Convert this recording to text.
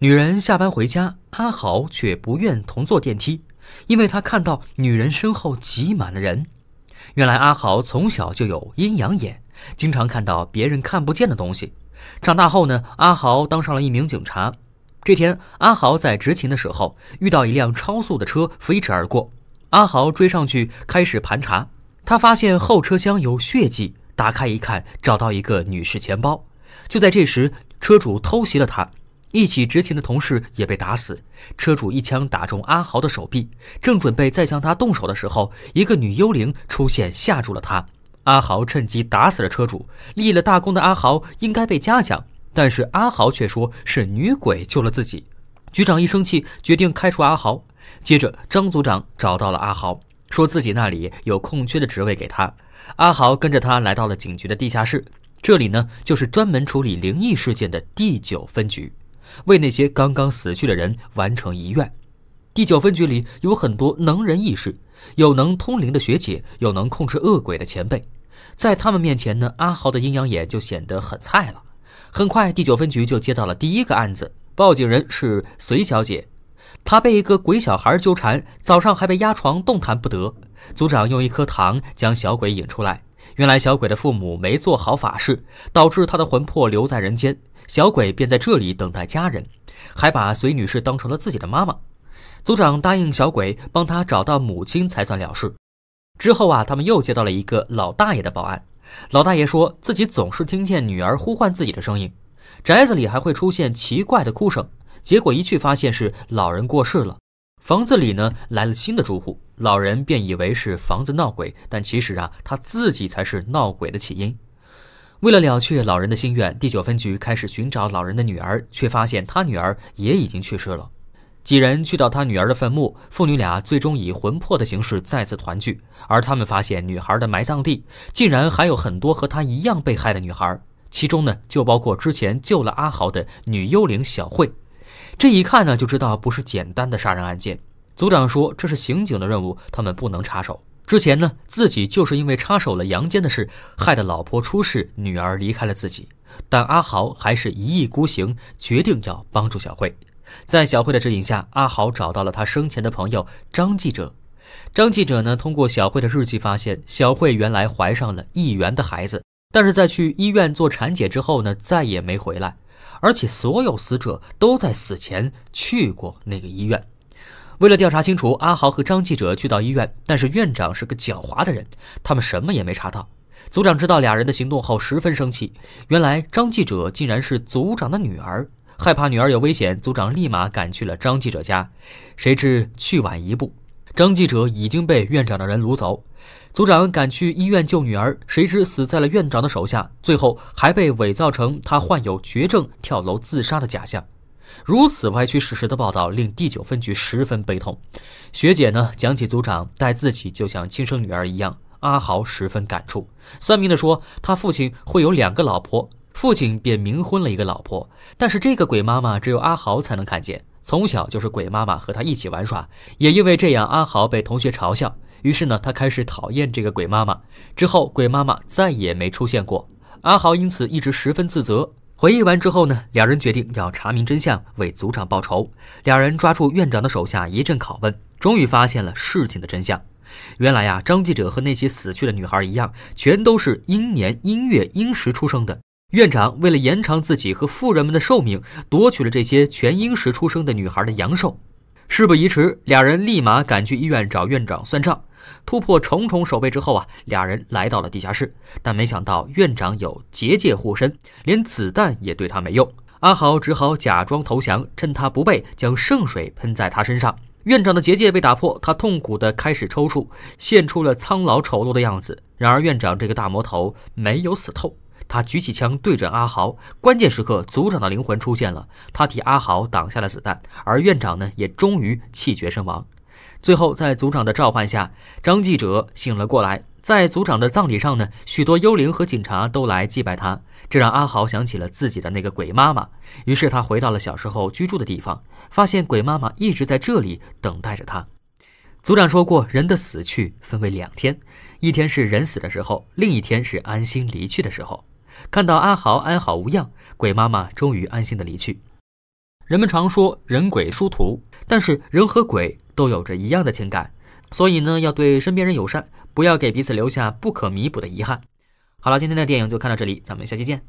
女人下班回家，阿豪却不愿同坐电梯，因为他看到女人身后挤满了人。原来阿豪从小就有阴阳眼，经常看到别人看不见的东西。长大后呢，阿豪当上了一名警察。这天，阿豪在执勤的时候遇到一辆超速的车飞驰而过，阿豪追上去开始盘查，他发现后车厢有血迹，打开一看，找到一个女士钱包。就在这时，车主偷袭了他。一起执勤的同事也被打死，车主一枪打中阿豪的手臂，正准备再向他动手的时候，一个女幽灵出现吓住了他。阿豪趁机打死了车主，立了大功的阿豪应该被嘉奖，但是阿豪却说是女鬼救了自己。局长一生气，决定开除阿豪。接着，张组长找到了阿豪，说自己那里有空缺的职位给他。阿豪跟着他来到了警局的地下室，这里呢就是专门处理灵异事件的第九分局。为那些刚刚死去的人完成遗愿。第九分局里有很多能人异士，有能通灵的学姐，有能控制恶鬼的前辈。在他们面前呢，阿豪的阴阳眼就显得很菜了。很快，第九分局就接到了第一个案子，报警人是隋小姐。他被一个鬼小孩纠缠，早上还被压床动弹不得。组长用一颗糖将小鬼引出来。原来小鬼的父母没做好法事，导致他的魂魄留在人间，小鬼便在这里等待家人，还把隋女士当成了自己的妈妈。组长答应小鬼帮他找到母亲才算了事。之后啊，他们又接到了一个老大爷的报案。老大爷说自己总是听见女儿呼唤自己的声音，宅子里还会出现奇怪的哭声。结果一去发现是老人过世了，房子里呢来了新的住户，老人便以为是房子闹鬼，但其实啊他自己才是闹鬼的起因。为了了却老人的心愿，第九分局开始寻找老人的女儿，却发现他女儿也已经去世了。几人去到他女儿的坟墓，父女俩最终以魂魄的形式再次团聚。而他们发现女孩的埋葬地竟然还有很多和她一样被害的女孩，其中呢就包括之前救了阿豪的女幽灵小慧。这一看呢，就知道不是简单的杀人案件。组长说这是刑警的任务，他们不能插手。之前呢，自己就是因为插手了杨坚的事，害得老婆出事，女儿离开了自己。但阿豪还是一意孤行，决定要帮助小慧。在小慧的指引下，阿豪找到了他生前的朋友张记者。张记者呢，通过小慧的日记发现，小慧原来怀上了议员的孩子，但是在去医院做产检之后呢，再也没回来。而且所有死者都在死前去过那个医院。为了调查清楚，阿豪和张记者去到医院，但是院长是个狡猾的人，他们什么也没查到。组长知道俩人的行动后，十分生气。原来张记者竟然是组长的女儿，害怕女儿有危险，组长立马赶去了张记者家，谁知去晚一步。张记者已经被院长的人掳走，组长赶去医院救女儿，谁知死在了院长的手下，最后还被伪造成他患有绝症跳楼自杀的假象。如此歪曲事实的报道令第九分局十分悲痛。学姐呢，讲起组长待自己就像亲生女儿一样，阿豪十分感触。算命的说他父亲会有两个老婆，父亲便冥婚了一个老婆，但是这个鬼妈妈只有阿豪才能看见。从小就是鬼妈妈和他一起玩耍，也因为这样阿豪被同学嘲笑，于是呢他开始讨厌这个鬼妈妈。之后鬼妈妈再也没出现过，阿豪因此一直十分自责。回忆完之后呢，两人决定要查明真相，为组长报仇。两人抓住院长的手下一阵拷问，终于发现了事情的真相。原来呀，张记者和那些死去的女孩一样，全都是阴年阴月阴时出生的。院长为了延长自己和富人们的寿命，夺取了这些全婴时出生的女孩的阳寿。事不宜迟，俩人立马赶去医院找院长算账。突破重重守卫之后啊，俩人来到了地下室，但没想到院长有结界护身，连子弹也对他没用。阿豪只好假装投降，趁他不备将圣水喷在他身上。院长的结界被打破，他痛苦的开始抽搐，现出了苍老丑陋的样子。然而院长这个大魔头没有死透。他举起枪对准阿豪，关键时刻，组长的灵魂出现了，他替阿豪挡下了子弹，而院长呢，也终于气绝身亡。最后，在组长的召唤下，张记者醒了过来。在组长的葬礼上呢，许多幽灵和警察都来祭拜他，这让阿豪想起了自己的那个鬼妈妈。于是他回到了小时候居住的地方，发现鬼妈妈一直在这里等待着他。组长说过，人的死去分为两天，一天是人死的时候，另一天是安心离去的时候。看到阿豪安好无恙，鬼妈妈终于安心的离去。人们常说人鬼殊途，但是人和鬼都有着一样的情感，所以呢，要对身边人友善，不要给彼此留下不可弥补的遗憾。好了，今天的电影就看到这里，咱们下期见。